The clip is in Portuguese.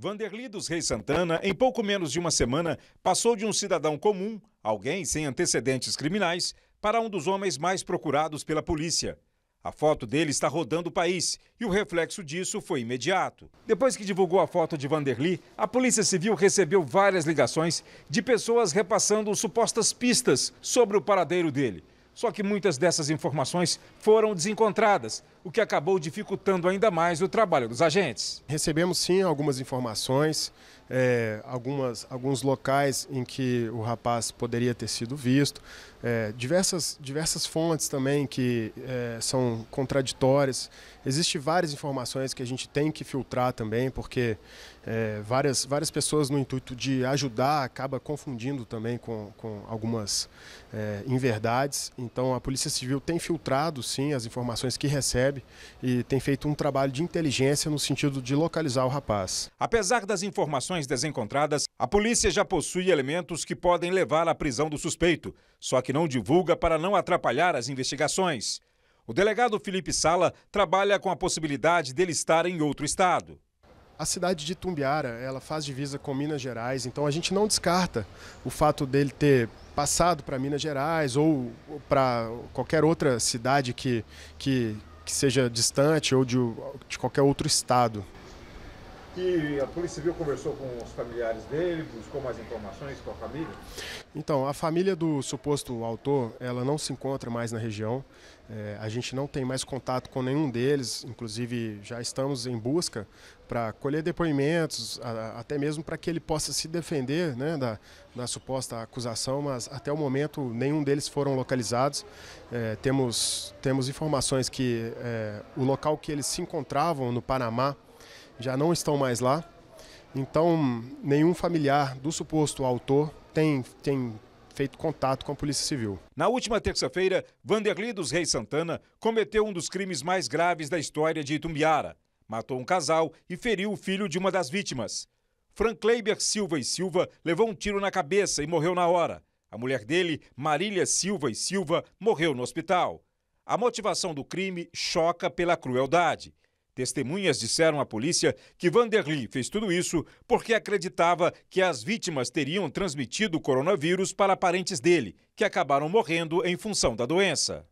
Vanderly dos Reis Santana, em pouco menos de uma semana, passou de um cidadão comum, alguém sem antecedentes criminais, para um dos homens mais procurados pela polícia. A foto dele está rodando o país e o reflexo disso foi imediato. Depois que divulgou a foto de Vanderly, a Polícia Civil recebeu várias ligações de pessoas repassando supostas pistas sobre o paradeiro dele. Só que muitas dessas informações foram desencontradas, o que acabou dificultando ainda mais o trabalho dos agentes. Recebemos sim algumas informações é, algumas, alguns locais em que o rapaz poderia ter sido visto, é, diversas, diversas fontes também que é, são contraditórias. Existem várias informações que a gente tem que filtrar também, porque é, várias, várias pessoas, no intuito de ajudar, acaba confundindo também com, com algumas é, inverdades. Então, a Polícia Civil tem filtrado, sim, as informações que recebe e tem feito um trabalho de inteligência no sentido de localizar o rapaz. Apesar das informações desencontradas, a polícia já possui elementos que podem levar à prisão do suspeito, só que não divulga para não atrapalhar as investigações. O delegado Felipe Sala trabalha com a possibilidade dele estar em outro estado. A cidade de Tumbiara, ela faz divisa com Minas Gerais, então a gente não descarta o fato dele ter passado para Minas Gerais ou para qualquer outra cidade que, que, que seja distante ou de, de qualquer outro estado que a Polícia Civil conversou com os familiares dele, buscou mais informações com a família? Então, a família do suposto autor, ela não se encontra mais na região. É, a gente não tem mais contato com nenhum deles, inclusive já estamos em busca para colher depoimentos, a, até mesmo para que ele possa se defender né, da, da suposta acusação, mas até o momento nenhum deles foram localizados. É, temos, temos informações que é, o local que eles se encontravam no Panamá, já não estão mais lá. Então, nenhum familiar do suposto autor tem, tem feito contato com a Polícia Civil. Na última terça-feira, Vanderlei dos Reis Santana cometeu um dos crimes mais graves da história de Itumbiara. Matou um casal e feriu o filho de uma das vítimas. Frankleiber Silva e Silva levou um tiro na cabeça e morreu na hora. A mulher dele, Marília Silva e Silva, morreu no hospital. A motivação do crime choca pela crueldade. Testemunhas disseram à polícia que Vanderly fez tudo isso porque acreditava que as vítimas teriam transmitido o coronavírus para parentes dele, que acabaram morrendo em função da doença.